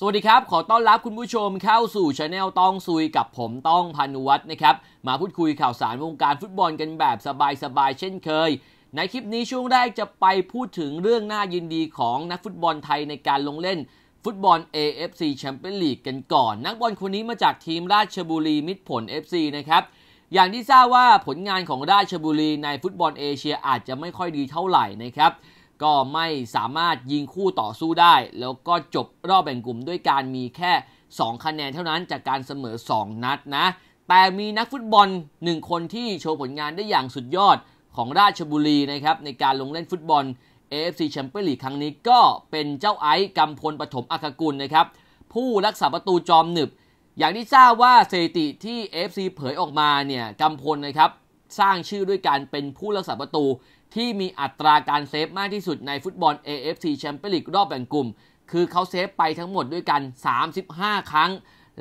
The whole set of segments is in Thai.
สวัสดีครับ ขอต้อนรับคุณผู้ชมเข้าสู่ช anel ต้องซุยกับผมต้องพันุวัฒน์นะครับ มาพูดคุยข่าวสารวงการฟุตบอลกันแบบสบายๆเช่นเคย ในคลิปนี้ช่วงแรกจะไปพูดถึงเรื่องน่ายินดีของนักฟุตบอลไทยในการลงเล่น ฟุตบอล AFC แชมเปี้ยนลีกกันก่อน นักบอลคนนี้มาจากทีมราชบุรีมิตรผล FC นะครับ อย่างที่ทราบว่าผลงานของราชบุรี ในฟุตบอลเอเชียอาจจะไม่ค่อยดีเท่าไหร่นะครับก็ไม่สามารถยิงคู่ต่อสู้ได้ แล้วก็จบรอบแบ่งกลุ่มด้วยการมีแค่ 2 คะแนนเท่านั้นจากการเสมอ 2 นัดนะ แต่มีนักฟุตบอล1คนที่โชว์ผลงานได้อย่างสุดยอดของราชบุรีนะครับในการลงเล่นฟุตบอล AFC แชมเปี้ยนลีกครั้งนี้ก็เป็นเจ้าไอ้กำพลปฐมอักกุลนะครับผู้รักษาประตูจอมหนึบ อย่างที่ทราบว่าสถิติที่ AFC เผยออกมาเนี่ยกำพลนะครับสร้างชื่อด้วยการเป็นผู้รักษาประตูที่มีอัตราการเซฟมากที่สุดในฟุตบอล AFC แชมเปี้ยนลีกรอบแบ่งกลุ่ม คือเขาเซฟไปทั้งหมดด้วยกัน 35 ครั้ง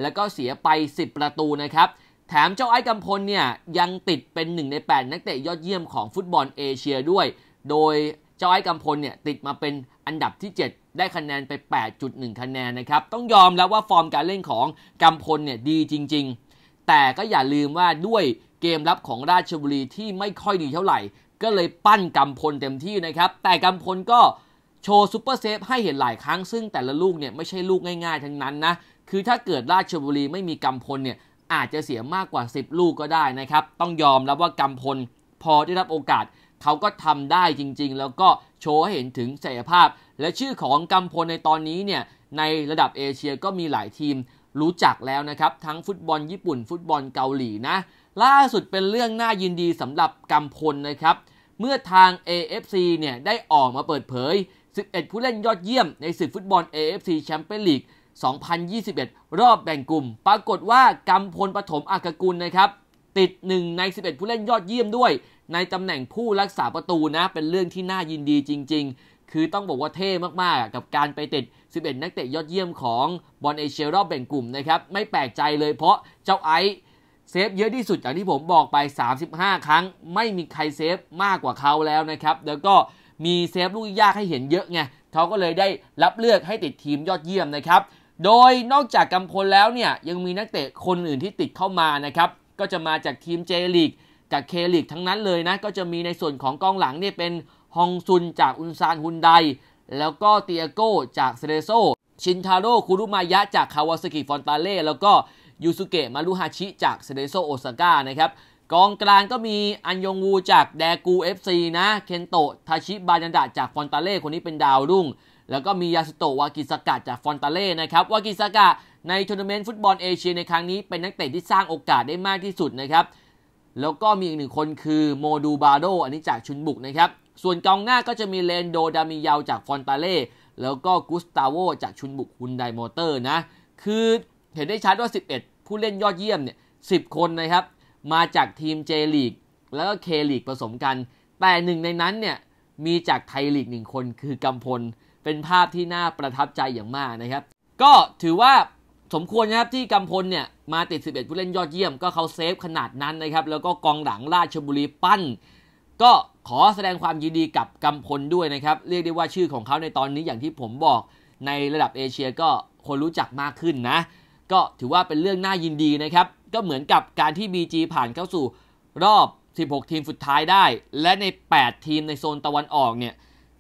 แล้วก็เสียไป 10 ประตูนะครับ แถมเจ้าไอ้กำพลเนี่ยยังติดเป็น 1 ใน 8 นักเตะยอดเยี่ยมของฟุตบอลเอเชียด้วย โดยเจ้าไอ้กำพลเนี่ยติดมาเป็นอันดับที่ 7 ได้คะแนนไป 8.1 คะแนนนะครับ ต้องยอมแล้วว่าฟอร์มการเล่นของกำพลเนี่ยดีจริงๆ แต่ก็อย่าลืมว่าด้วยเกมรับของราชบุรีที่ไม่ค่อยดีเท่าไหร่ก็เลยปั้นกำพลเต็มที่นะครับ แต่กำพลก็โชว์ซูเปอร์เซฟให้เห็นหลายครั้ง ซึ่งแต่ละลูกเนี่ยไม่ใช่ลูกง่ายๆ ทั้งนั้นนะ คือถ้าเกิดราชบุรีไม่มีกำพลเนี่ยอาจจะเสียมากกว่า 10 ลูกก็ได้นะครับ ต้องยอมรับว่ากำพลพอได้รับโอกาส เขาก็ทำได้จริงๆ แล้วก็โชว์ให้เห็นถึงศักยภาพ และชื่อของกำพลในตอนนี้เนี่ยในระดับเอเชียก็มีหลายทีมรู้จักแล้วนะครับ ทั้งฟุตบอลญี่ปุ่น ฟุตบอลเกาหลีนะล่าสุดเป็นเรื่องน่ายินดีสำหรับกำพลนะครับ เมื่อทาง AFC เนี่ย ได้ออกมาเปิดเผย 11 ผู้เล่นยอดเยี่ยม ในศึกฟุตบอล AFC แชมเปี้ยนลีก 2021 รอบแบ่งกลุ่ม ปรากฏว่ากำพลปฐมอากกุลนะครับ ติด1ใน 11 ผู้เล่นยอดเยี่ยมด้วย ในตำแหน่งผู้รักษาประตูนะ เป็นเรื่องที่น่ายินดีจริง ๆ คือต้องบอกว่าเท่มากๆกับการไปติด 11 นักเตะยอดเยี่ยมของบอลเอเชียรอบแบ่งกลุ่มนะครับไม่แปลกใจเลยเพราะเจ้าไอซเซฟเยอะที่สุดอย่างที่ผมบอกไป 35 ครั้ง ไม่มีใครเซฟมากกว่าเขาแล้วนะครับแล้วก็มีเซฟลูกยากให้เห็นเยอะไงเขาก็เลยได้รับเลือกให้ติดทีมยอดเยี่ยมนะครับ โดยนอกจากกำพลแล้วเนี่ยยังมีนักเตะคนอื่นที่ติดเข้ามานะครับ ก็จะมาจากทีมเจลีกจากเคลีกทั้งนั้นเลยนะ ก็จะมีในส่วนของกองหลังเนี่ยเป็นฮองซุนจากอุนซานฮุนได แล้วก็เตียโกจากเซเรโซ ชินทาโร่คุรุมายะจากคาวาสกิฟอนตาเล่แล้วก็ยูสุเกะมารุฮาชิ จากเซเดโซโอซาก้านะครับกองกลางก็มีอันยงวูจากแดกูเอซีนะเคนโตะทาชิบายันดะจากฟอนตาเล่คนนี้เป็นดาวรุ่ง แล้วก็มียาสุโตะวากิสกะจากฟอนตาเล่นะครับวากิสกะในทัวร์นาเมนต์ฟุตบอลเอเชียในครั้งนี้ เป็นนักเตะที่สร้างโอกาสได้มากที่สุดนะครับแล้วก็มีอีกหนึ่งคนคือโมดูบาโดอันนี้จากชุนบุกนะครับส่วนกองหน้าก็จะมีเลนโดดามิยาวจากฟอนตาเล่แล้วก็กุสตาโวจากชุนบุกฮุนไดมอเตอร์นะคือเห็นได้ชัดว่า 11 ผู้เล่นยอดเยี่ยมเนี่ย10 คนนะครับ มาจากทีมเจลีกแล้วก็เคลีกผสมกันแต่หนึ่งในนั้นเนี่ยมีจากไทยลีกหนึ่งคนคือกำพลเป็นภาพที่น่าประทับใจอย่างมากนะครับ ก็ถือว่าสมควรนะครับที่กำพลเนี่ยมาติด11 ผู้เล่นยอดเยี่ยมก็เขาเซฟขนาดนั้นนะครับแล้วก็กองหลังราชบุรีปั้น ก็ขอแสดงความยินดีกับกำพลด้วยนะครับเรียกได้ว่าชื่อของเขาในตอนนี้อย่างที่ผมบอกในระดับเอเชียก็คนรู้จักมากขึ้นนะก็ถือว่าเป็นเรื่องน่ายินดีนะครับ ก็เหมือนกับการที่ BG ผ่านเข้าสู่รอบ 16 ทีมสุดท้ายได้ และใน 8 ทีมในโซนตะวันออกเนี่ย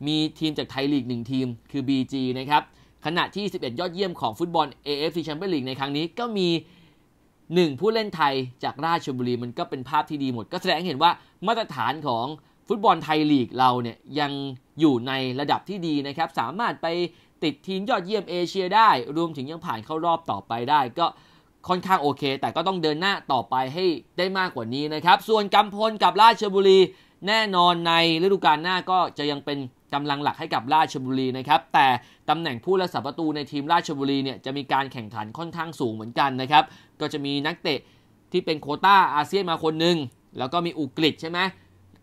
มีทีมจากไทยลีก 1 ทีม คือ BG นะครับ ขณะที่ 11 ยอดเยี่ยมของฟุตบอล AFC Champions League ในครั้งนี้ ก็มี 1 ผู้เล่นไทยจากราชบุรีมันก็เป็นภาพที่ดีหมด ก็แสดงเห็นว่ามาตรฐานของฟุตบอลไทยลีกเราเนี่ย ยังอยู่ในระดับที่ดีนะครับ สามารถไปติดทีมยอดเยี่ยมเอเชียได้ รวมถึงยังผ่านเข้ารอบต่อไปได้ ก็ค่อนข้างโอเค แต่ก็ต้องเดินหน้าต่อไปให้ได้มากกว่านี้นะครับส่วนกำพลกับราชบุรีแน่นอนในฤดูกาลหน้าก็จะยังเป็นกำลังหลักให้กับราชบุรีนะครับแต่ตำแหน่งผู้รักษาประตูในทีมราชบุรีเนี่ยจะมีการแข่งขันค่อนข้างสูงเหมือนกันนะครับก็จะมีนักเตะที่เป็นโคต้าอาเซียนมาคนหนึ่งแล้วก็มีอุกฤษใช่ไหม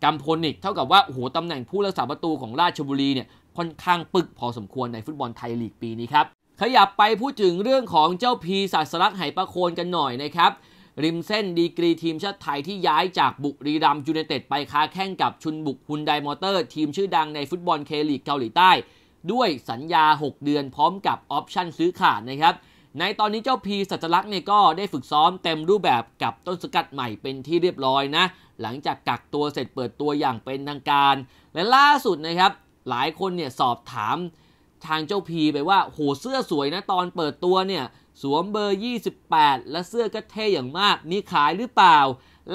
กำพลอีกเท่ากับว่าโอ้โหตำแหน่งผู้รักษาประตูของราชบุรีเนี่ยค่อนข้างปึกพอสมควรในฟุตบอลไทยลีกปีนี้ครับ ขยับไปพูดถึงเรื่องของเจ้าพีศาสลักไหประโคนกันหน่อยนะครับ ริมเส้นดีกรีทีมชาติไทยที่ย้ายจากบุรีรัมยูเนเต็ดไปค้าแข่งกับชุนบุกฮุนไดมอเตอร์ ทีมชื่อดังในฟุตบอลเคลีกเกาหลีใต้ ด้วยสัญญา 6 เดือนพร้อมกับออปชั่นซื้อขาดนะครับ ในตอนนี้เจ้าพีสัจลักษณ์เนี่ยก็ได้ฝึกซ้อมเต็มรูปแบบกับต้นสกัดใหม่เป็นที่เรียบร้อยนะ หลังจากกักตัวเสร็จเปิดตัวอย่างเป็นทางการ และล่าสุดนะครับหลายคนเนี่ยสอบถามทางเจ้าพีไปว่าโหเสื้อสวยนะ ตอนเปิดตัวเนี่ย สวมเบอร์ 28 และเสื้อก็เท่อย่างมากนี่ขายหรือเปล่า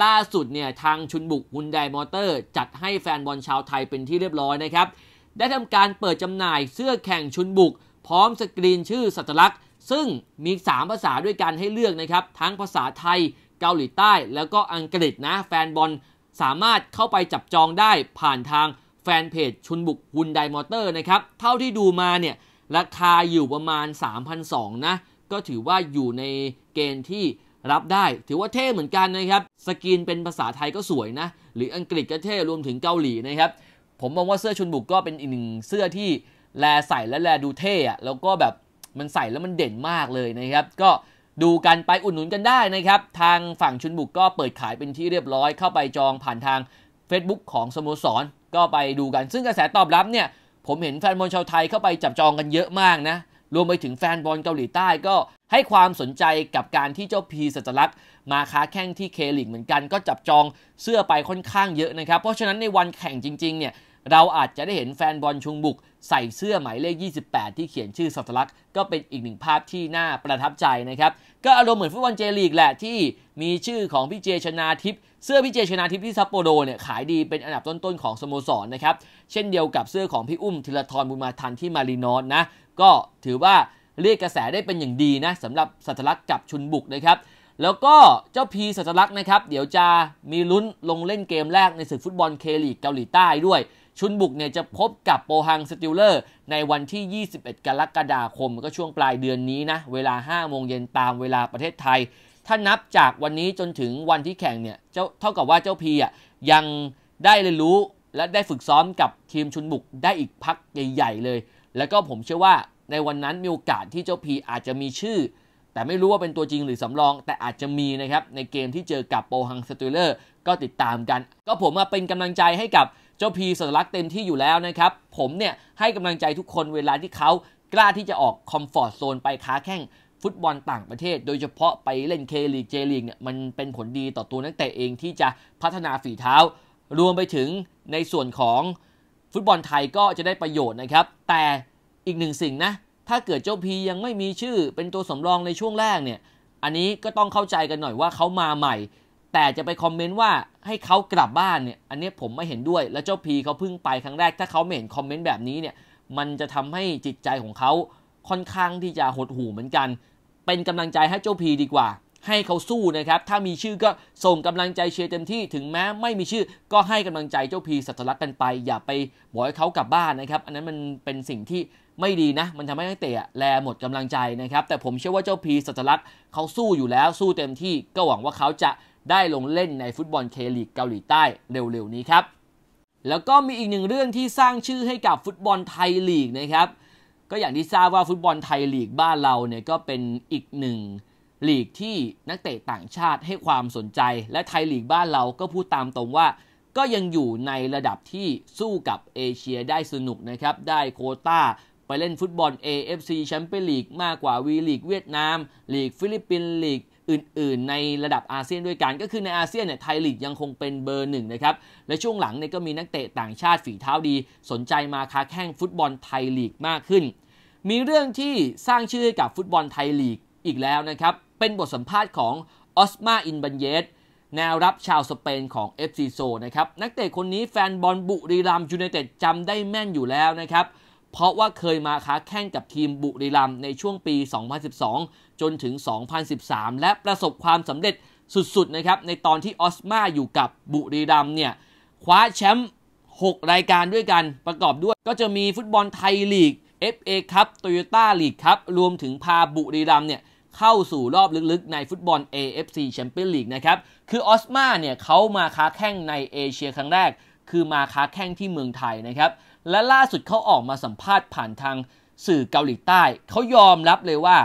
ล่าสุดเนี่ยทางชุนบุกฮุนไดมอเตอร์ จัดให้แฟนบอลชาวไทยเป็นที่เรียบร้อยนะครับ ได้ทำการเปิดจำหน่ายเสื้อแข่งชุนบุกพร้อมสกรีนชื่อสัตลักษณ์ซึ่งมี3 ภาษาด้วยกันให้เลือกนะครับทั้งภาษาไทยเกาหลีใต้ แล้วก็อังกฤษนะแฟนบอลสามารถเข้าไปจับจองได้ผ่านทางแฟนเพจชุนบุกฮุนไดมอเตอร์นะครับ เท่าที่ดูมาเนี่ย ราคาอยู่ประมาณ3 0 0 นะ ก็ถือว่าอยู่ในเกณฑ์ที่รับได้ ถือว่าเท่เหมือนกันนะครับ สกินเป็นภาษาไทยก็สวยนะ หรืออังกฤษก็เท่ รวมถึงเกาหลีนะครับ ผมมองว่าเสื้อชุนบุกก็เป็นอีกหนึ่งเสื้อที่ แลใส่และแลดูเท่อะแล้วก็แบบมันใส่แล้วมันเด่นมากเลยนะครับ ก็ดูกันไปอุดหนุนกันได้นะครับ ทางฝั่งชุนบุกก็เปิดขายเป็นที่เรียบร้อย เข้าไปจองผ่านทาง Facebook ของสโมสรก็ไปดูกัน ซึ่งกระแสตอบรับเนี่ย ผมเห็นแฟนบอลชาวไทยเข้าไปจับจองกันเยอะมากนะ รวมไปถึงแฟนบอลเกาหลีใต้ก็ให้ความสนใจกับการที่เจ้าพีสัจลักษ์มาค้าแข้งที่เคลิกเหมือนกัน ก็จับจองเสื้อไปค่อนข้างเยอะนะครับ เพราะฉะนั้นในวันแข่งจริงๆเนี่ยเราอาจจะได้เห็นแฟนบอลชุงบุกใส่เสื้อหมายเลข 28 ที่เขียนชื่อสัตลักษณ์ก็เป็นอีกหนึ่งภาพที่น่าประทับใจนะครับ ก็อารมณ์เหมือนฟุตบอลเจลีกแหละที่มีชื่อของพี่เจชนาทิพย์เสื้อพี่เจชนาทิพย์ที่ซัปโปโรเนี่ยขายดีเป็นอันดับต้นๆของสโมสรนนะครับ เช่นเดียวกับเสื้อของพี่อุ้มธีรทรบุญมาทันที่มารีนอสนะก็ถือว่าเรียกกระแสได้เป็นอย่างดีนะสำหรับสัตลักษณ์กับชุนบุกนะครับแล้วก็เจ้าพีสัตลักษณ์นะครับเดี๋ยวจะมีลุ้นลงเล่นเกมแรกในศึกฟุตบอลเคลีกเกาหลีใต้ด้วยชุนบุกเนี่ยจะพบกับโปฮังสติลเลอร์ ในวันที่ 21กรกฎาคมก็ช่วงปลายเดือนนี้นะ เวลา5โมงเย็นตามเวลาประเทศไทย ถ้านับจากวันนี้จนถึงวันที่แข่งเนี่ยเจ้าเท่ากับว่าเจ้าพีอ่ะยังได้เรียนรู้และได้ฝึกซ้อมกับทีมชุนบุกได้อีกพักใหญ่ๆเลย แล้วก็ผมเชื่อว่าในวันนั้นมีโอกาสที่เจ้าพีอาจจะมีชื่อ แต่ไม่รู้ว่าเป็นตัวจริงหรือสำรองแต่อาจจะมีนะครับในเกมที่เจอกับโปฮังสตูเลอร์ก็ติดตามกัน ก็ผมมาเป็นกำลังใจให้กับเจ้าพีสัญลักษณ์เต็มที่อยู่แล้วนะครับ ผมเนี่ย ให้กำลังใจทุกคนเวลาที่เขากล้าที่จะออกคอมฟอร์ตโซนไปค้าแข่ง ฟุตบอลต่างประเทศ โดยเฉพาะไปเล่นเคลีกเจลีกเนี่ยมันเป็นผลดีต่อตัวนักเตะเองที่จะพัฒนาฝีเท้า รวมไปถึงในส่วนของฟุตบอลไทยก็จะได้ประโยชน์นะครับ แต่อีกหนึ่งสิ่งนะ ถ้าเกิดเจ้าพียังไม่มีชื่อเป็นตัวสำรองในช่วงแรกเนี่ยอันนี้ก็ต้องเข้าใจกันหน่อยว่าเขามาใหม่แต่จะไปคอมเมนต์ว่าให้เขากลับบ้านเนี่ย อันนี้ผมไม่เห็นด้วย แล้วเจ้าพีเขาเพิ่งไปครั้งแรก ถ้าเขาไม่เห็นคอมเมนต์แบบนี้เนี่ย มันจะทำให้จิตใจของเขาค่อนข้างที่จะหดหู่เหมือนกัน เป็นกำลังใจให้เจ้าพีดีกว่า ให้เขาสู้นะครับ ถ้ามีชื่อก็ส่งกำลังใจเชียร์เต็มที่ ถึงแม้ไม่มีชื่อก็ให้กำลังใจ เจ้าพีสัตรักกันไป อย่าไปบอกให้เขากลับบ้านนะครับ อันนั้นมันเป็นสิ่งที่ไม่ดีนะ มันทำให้นักเตะแลหมดกำลังใจนะครับ แต่ผมเชื่อว่าเจ้าพีสัตรักเขาสู้อยู่แล้วสู้เต็มที่ก็หวังว่าเขาจะได้ลงเล่นในฟุตบอลเคลีกเกาหลีใต้เร็วๆนี้ครับ แล้วก็มีอีกหนึ่งเรื่องที่สร้างชื่อให้กับฟุตบอลไทยลีกนะครับ ก็อย่างที่ทราบว่าฟุตบอลไทยลีกบ้านเราเนี่ยก็เป็นอีกหนึ่งลีกที่นักเตะต่างชาติให้ความสนใจ และไทยลีกบ้านเราก็พูดตามตรงว่า ก็ยังอยู่ในระดับที่สู้กับเอเชียได้สนุกนะครับ ได้โคต้าไปเล่นฟุตบอล AFC แชมเปี้ยนลีกมากกว่าวีลีกเวียดนาม ลีก ฟิลิปปินส์ลีกอื่นๆ ในระดับอาเซียนด้วยกัน ก็คือในอาเซียนเนี่ยไทยลีกยังคงเป็นเบอร์หนึ่งนะครับ และช่วงหลังเนี่ยก็มีนักเตะต่างชาติฝีเท้าดีสนใจมาค้าแข่งฟุตบอลไทยลีกมากขึ้น มีเรื่องที่สร้างชื่อให้กับฟุตบอลไทยลีกอีกแล้วนะครับ เป็นบทสัมภาษณ์ของออสมาอินบันเยสแนวรับชาวสเปนของ FC โซนะครับนักเตะคนนี้แฟนบอลบุรีรัมยูไนเต็ดจำได้แม่นอยู่แล้วนะครับเเพราะว่าเคยมาค้าแข่งกับทีมบุรีรัมย์ในช่วงปี 2012 จนถึง 2013 และประสบความสำเร็จสุดๆ นะครับในตอนที่ออสมาอยู่กับบุรีรัมย์เนี่ยคว้าแชมป์ 6 รายการด้วยกันประกอบด้วยก็จะมีฟุตบอลไทยลีก FA ครับโตโยต้าลีกครับรวมถึงพาบุรีรัมย์เนี่ยเข้าสู่รอบลึกๆ ในฟุตบอล AFC แชมเปี้ยนลีกนะครับคือออสมาเนี่ยเขามาค้าแข่งในเอเชียครั้งแรกคือมาค้าแข่งที่เมืองไทยนะครับและล่าสุดเขาออกมาสัมภาษณ์ผ่านทางสื่อเกาหลีใต้ เขายอมรับเลยว่า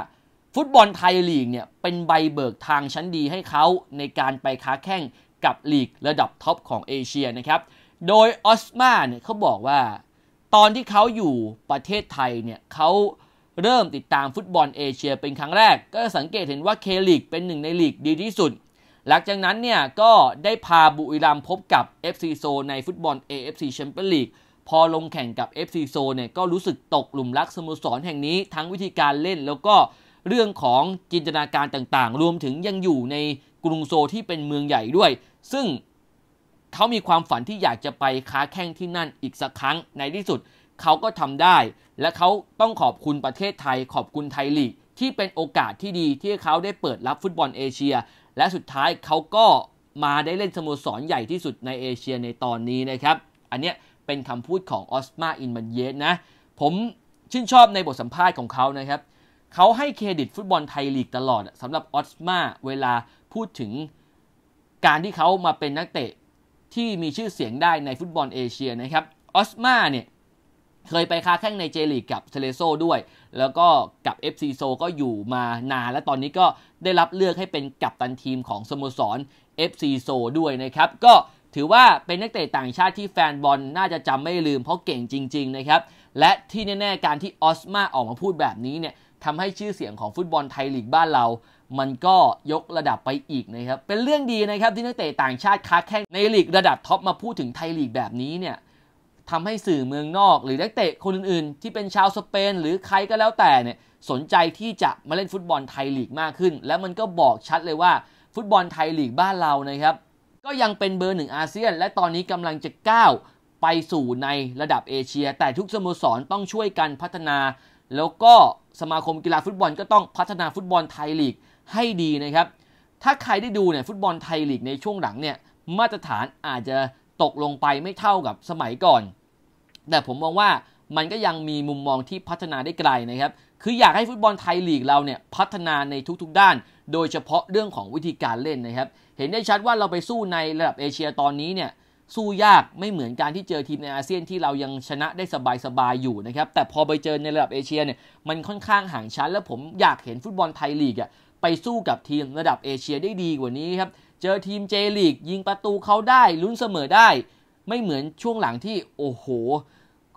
ฟุตบอลไทยลีกเนี่ยเป็นใบเบิกทางชั้นดีให้เขาในการไปค้าแข่งกับลีกระดับท็อปของเอเชียนะครับ โดยออสมาเนี่ยเขาบอกว่าตอนที่เขาอยู่ประเทศไทยเนี่ยเขาเริ่มติดตามฟุตบอลเอเชียเป็นครั้งแรก ก็สังเกตเห็นว่าเคลีกเป็นหนึ่งในลีกดีที่สุดหลังจากนั้นเนี่ยก็ได้พาบุรีรัมย์พบกับ FC โซในฟุตบอล AFC Champions League พอลงแข่งกับ FC โซ เนี่ย ก็รู้สึกตกหลุมรักสโมสรแห่งนี้ทั้งวิธีการเล่นแล้วก็เรื่องของจินตนาการต่างๆ รวมถึงยังอยู่ในกรุงโซ ที่เป็นเมืองใหญ่ด้วย ซึ่งเขามีความฝันที่อยากจะไปค้าแข่งที่นั่นอีกสักครั้งในที่สุด เขาก็ทำได้ และเขาต้องขอบคุณประเทศไทยขอบคุณไทยลีกที่เป็นโอกาสที่ดีที่เขาได้เปิดรับฟุตบอลเอเชีย และสุดท้ายเขาก็มาได้เล่นสโมสรใหญ่ที่สุดในเอเชียในตอนนี้นะครับ อันเนี้ยเป็นคำพูดของออสมาอินบันเยสนะ ผมชื่นชอบในบทสัมภาษณ์ของเขานะครับ เขาให้เครดิตฟุตบอลไทยลีกตลอดสำหรับออสมาเวลาพูดถึงการที่เขามาเป็นนักเตะ ที่มีชื่อเสียงได้ในฟุตบอลเอเชียนะครับออสมาเนี่ย เคยไปค้าแข้งในเจลีกกับเซเลโซด้วย แล้วก็กับ FC โซก็อยู่มานานและตอนนี้ก็ได้รับเลือกให้เป็นกัปตันทีมของสโมสร FC โซด้วยนะครับก็ถือว่าเป็นนักเตะต่างชาติที่แฟนบอลน่าจะจำไม่ลืม เพราะเก่งจริง ๆนะครับ และที่แน่ๆการที่ออสมาออกมาพูดแบบนี้เนี่ยทำให้ชื่อเสียงของฟุตบอลไทยลีกบ้านเรา มันก็ยกระดับไปอีกนะครับ เป็นเรื่องดีนะครับที่นักเตะต่างชาติค้าแข่งในลีกระดับท็อปมาพูดถึงไทยลีกแบบนี้เนี่ยทำให้สื่อเมืองนอกหรือนักเตะคนอื่นๆ ที่เป็นชาวสเปน หรือใครก็แล้วแต่เนี่ยสนใจที่จะมาเล่นฟุตบอลไทยลีกมากขึ้นและมันก็บอกชัดเลยว่าฟุตบอลไทยลีกบ้านเรานะครับก็ยังเป็นเบอร์หนึ่งอาเซียน และตอนนี้กำลังจะก้าว ไปสู่ในระดับเอเชีย แต่ทุกสโมสรต้องช่วยกันพัฒนา แล้วก็สมาคมกีฬาฟุตบอลก็ต้องพัฒนาฟุตบอลไทยลีกให้ดีนะครับถ้าใครได้ดูเนี่ยฟุตบอลไทยลีกในช่วงหลังเนี่ยมาตรฐานอาจจะตกลงไปไม่เท่ากับสมัยก่อน แต่ผมมองว่ามันก็ยังมีมุมมองที่พัฒนาได้ไกลนะครับคืออยากให้ฟุตบอลไทยลีกเราเนี่ยพัฒนาในทุกๆด้านโดยเฉพาะเรื่องของวิธีการเล่นนะครับ เห็นได้ชัดว่าเราไปสู้ในระดับเอเชียตอนนี้เนี่ยสู้ยากไม่เหมือนการที่เจอทีมในอาเซียนที่เรายังชนะได้สบายๆอยู่นะครับ แต่พอไปเจอในระดับเอเชียเนี่ย มันค่อนข้างห่างชั้น แล้วผมอยากเห็นฟุตบอลไทยลีกอะไปสู้กับทีมระดับเอเชียได้ดีกว่านี้ครับ เจอทีมเจลีกยิงประตูเขาได้ลุ้นเสมอได้ ไม่เหมือนช่วงหลังที่โอ้โห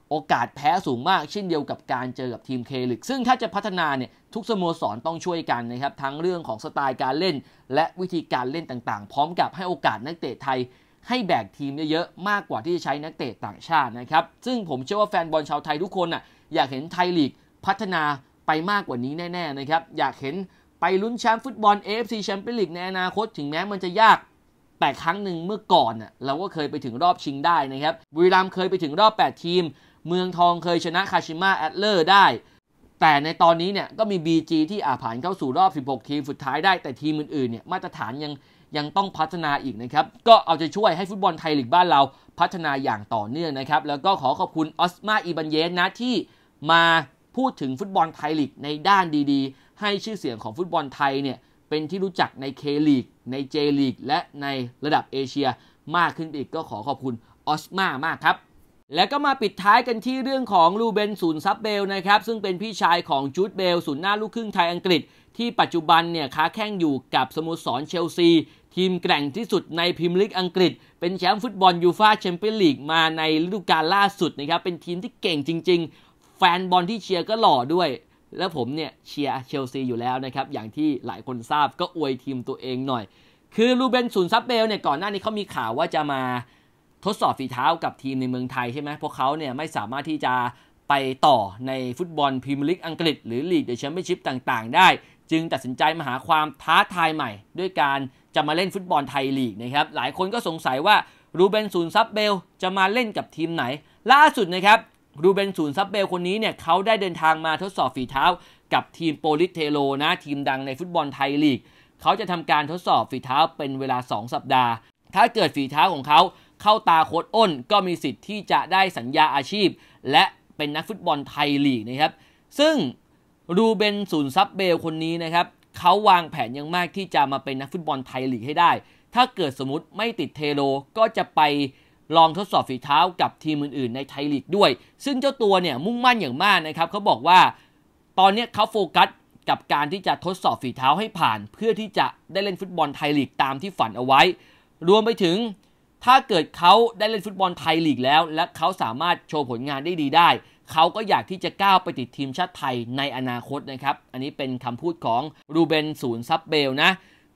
โอกาสแพ้สูงมาก เช่นเดียวกับการเจอกับทีมเคลิกซึ่งถ้าจะพัฒนาเนี่ยทุกสโมสรต้องช่วยกันนะครับทั้งเรื่องของสไตล์การเล่น และวิธีการเล่นต่างๆ พร้อมกับให้โอกาสนักเตะไทย ให้แบก ทีมเยอะๆ มากกว่าที่จะใช้นักเตะต่างชาตินะครับซึ่งผมเชื่อว่าแฟนบอลชาวไทยทุกคนน่ะอยากเห็นไทยลีกพัฒนาไปมากกว่านี้แน่ๆนะครับอยากเห็นไปลุ้นแชมป์ฟุตบอล AFC แชมเปี้ยนลีกในอนาคตถึงแม้มันจะยากแต่ครั้งหนึ่งเมื่อก่อนเราก็เคยไปถึงรอบชิงได้นะครับบุรีรัมย์เคยไปถึงรอบ8ทีมเมืองทองเคยชนะคาชิมะแอดเลอร์ได้ แต่ในตอนนี้เนี่ยก็มี BG ที่อาผ่านเข้าสู่รอบ 16 ทีมสุดท้ายได้ แต่ทีมอื่นๆเนี่ยมาตรฐานยังยังต้องพัฒนาอีกนะครับ ก็เอาใจช่วยให้ฟุตบอลไทยลีกบ้านเราพัฒนาอย่างต่อเนื่องนะครับ แล้วก็ขอขอบคุณออสมาอีบันเยสนะที่มาพูดถึงฟุตบอลไทยลีก ในด้านดีๆ ให้ชื่อเสียงของฟุตบอลไทยเนี่ยเป็นที่รู้จักในเคลีกในเจลีกและในระดับเอเชีย มากขึ้นอีกก็ขอขอบคุณออสมามากครับแล้วก็มาปิดท้ายกันที่เรื่องของลูเบนสูนซับเบลนะครับ ซึ่งเป็นพี่ชายของจูดเบลสูนหน้าลูกครึ่งไทยอังกฤษ ที่ปัจจุบันเนี่ยค้าแข่งอยู่กับสโมสรเชลซี ทีมแกร่งที่สุดในพิม์ลิกอังกฤษ เป็นแชมป์ฟุตบอลยูฟาแชมเปี้ยนลีกมาในฤดูกาลล่าสุดนะครับ เป็นทีมที่เก่งจริง ๆ แฟนบอลที่เชียร์ก็หล่อด้วย และผมเนี่ยเชียร์เชลซีอยู่แล้วนะครับอย่างที่หลายคนทราบก็อวยทีมตัวเองหน่อย คือลูเบนสูนซับเบลเนี่ยก่อนหน้านี้เขามีข่าวว่าจะมาทดสอบฝีเท้ากับทีมในเมืองไทยใช่ไหมพวกเขาเนี่ยไม่สามารถที่จะไปต่อในฟุตบอลพรีเมียร์ลีกอังกฤษหรือลีกเดอะแชมเปี้ยนชิพต่าง ๆ ได้ จึงตัดสินใจมาหาความท้าทายใหม่ ด้วยการจะมาเล่นฟุตบอลไทยลีกนะครับหลายคนก็สงสัยว่ารูเบนซูนซับเบลจะมาเล่นกับทีมไหน ล่าสุดนะครับรูเบนซูนซับเบลคนนี้เนี่ยเขาได้เดินทางมาทดสอบฝีเท้ากับทีมโปลิสเทโลนะทีมดังในฟุตบอลไทยลีกเขาจะทำการทดสอบฝีเท้าเป็นเวลา 2 สัปดาห์ ถ้าเกิดฝีเท้าของเขาเข้าตาโค้ดอ้นก็มีสิทธิ์ที่จะได้สัญญาอาชีพ และเป็นนักฟุตบอลไทยลีกนะครับ ซึ่งรูเบนสูนซับเบลคนนี้นะครับ เขาวางแผนยังมากที่จะมาเป็นนักฟุตบอลไทยลีกให้ได้ ถ้าเกิดสมมติไม่ติดเทโลก็จะไปลองทดสอบฝีเท้ากับทีมอื่น ๆ ในไทยลีกด้วย ซึ่งเจ้าตัวเนี่ย มุ่งมั่นอย่างมากนะครับ เขาบอกว่าตอนนี้เขาโฟกัสกับการที่จะทดสอบฝีเท้าให้ผ่านเพื่อที่จะได้เล่นฟุตบอลไทยลีกตามที่ฝันเอาไว้ รวมไปถึงถ้าเกิดเขาได้เล่นฟุตบอลไทยลีกแล้ว และเขาสามารถโชว์ผลงานได้ดีได้ เขาก็อยากที่จะก้าวไปติดทีมชาติไทยในอนาคตนะครับ อันนี้เป็นคำพูดของรูเบนศูนย์ซับเบลนะ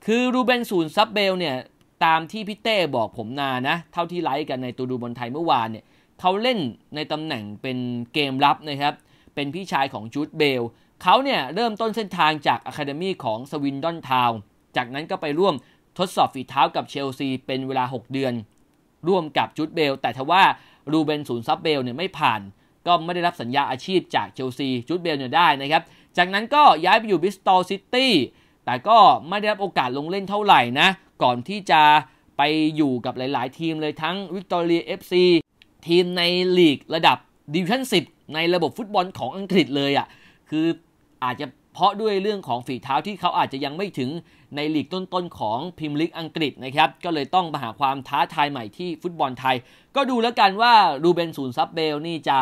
คือรูเบนศูนย์ซับเบลเนี่ย ตามที่พี่เต้บอกผมนานะ เท่าที่ไลฟ์กันในตูดูบอลไทยเมื่อวานเนี่ยเขาเล่นในตำแหน่งเป็นเกมรับนะครับเป็นพี่ชายของจูดเบลเขาเนี่ยเริ่มต้นเส้นทางจากอะคาเดมีของสวินดอนทาวจากนั้นก็ไปร่วมทดสอบฝีเท้ากับเชลซีเป็นเวลา6เดือนร่วมกับจุดเบล แต่ทว่ารูเบนศูนย์ซับเบลเนี่ยไม่ผ่าน ก็ไม่ได้รับสัญญาอาชีพจากเชลซีจุดเบลเนี่ยได้นะครับ จากนั้นก็ย้ายไปอยู่บิสตอลซิตี้ แต่ก็ไม่ได้รับโอกาสลงเล่นเท่าไหร่นะ ก่อนที่จะไปอยู่กับหลายๆทีมเลยทั้งวิกตอเรียเอฟซีทีมในลีกระดับดิวิชั่น10ในระบบฟุตบอลของอังกฤษเลยอะ่ะคืออาจจะเพราะด้วยเรื่องของฝีเท้าที่เขาอาจจะยังไม่ถึงในลีกต้นๆของพิมลิกอังกฤษนะครับ ก็เลยต้องมาหาความท้าทายใหม่ที่ฟุตบอลไทย ก็ดูแล้วกันว่า รูเบนสูนซับเบลนี่จะ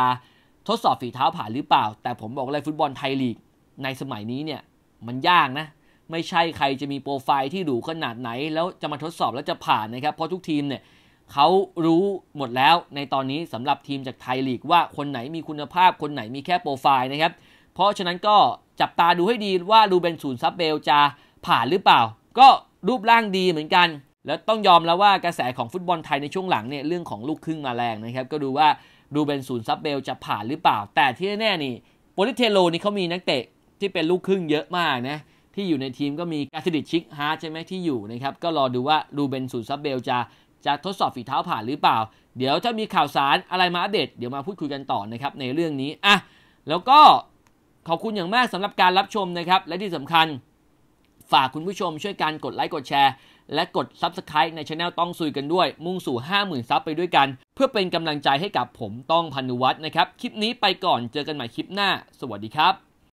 ทดสอบฝีเท้าผ่านหรือเปล่า แต่ผมบอกเลยฟุตบอลไทยลีก ในสมัยนี้เนี่ยมันยากนะ ไม่ใช่ใครจะมีโปรไฟล์ที่ดูขนาดไหน แล้วจะมาทดสอบแล้วจะผ่านนะครับเพราะทุกทีมเนี่ยเขารู้หมดแล้วในตอนนี้สำหรับทีมจากไทยลีกว่าคนไหนมีคุณภาพคนไหนมีแค่โปรไฟล์นะครับเพราะฉะนั้นก็จับตาดูให้ดีว่ารูเบนสูนซับเบลจะผ่านหรือเปล่า ก็รูปร่างดีเหมือนกัน แล้วต้องยอมแล้วว่ากระแสของฟุตบอลไทยในช่วงหลังเนี่ยเรื่องของลูกครึ่งมาแรงนะครับ ก็ดูว่ารูเบนศูนย์ซับเบลจะผ่านหรือเปล่า แต่ที่แน่ๆนี่โปลิเทโลนี่เขามีนักเตะที่เป็นลูกครึ่งเยอะมากนะ ที่อยู่ในทีมก็มีกาซิดิชิกฮาร์ใช่ไหมที่อยู่นะครับก็รอดูว่ารูเบนศูนย์ซับเบลจะจะทดสอบฝีเท้าผ่านหรือเปล่าเดี๋ยวถ้ามีข่าวสารอะไรมาอัปเดตเดี๋ยวมาพูดคุยกันต่อนะครับในเรื่องนี้อ่ะแล้วก็ขอบคุณอย่างมากสำหรับการรับชมนะครับ และที่สำคัญ ฝากคุณผู้ชมช่วยการกดไลค์ กดแชร์ และกด Subscribe ในช anel ต้องซุยกันด้วย มุ่งสู่ 50,000 ซับไปด้วยกัน เพื่อเป็นกำลังใจให้กับผมต้องพันุวั์นะครับ คลิปนี้ไปก่อนเจอกันใหม่คลิปหน้า สวัสดีครับ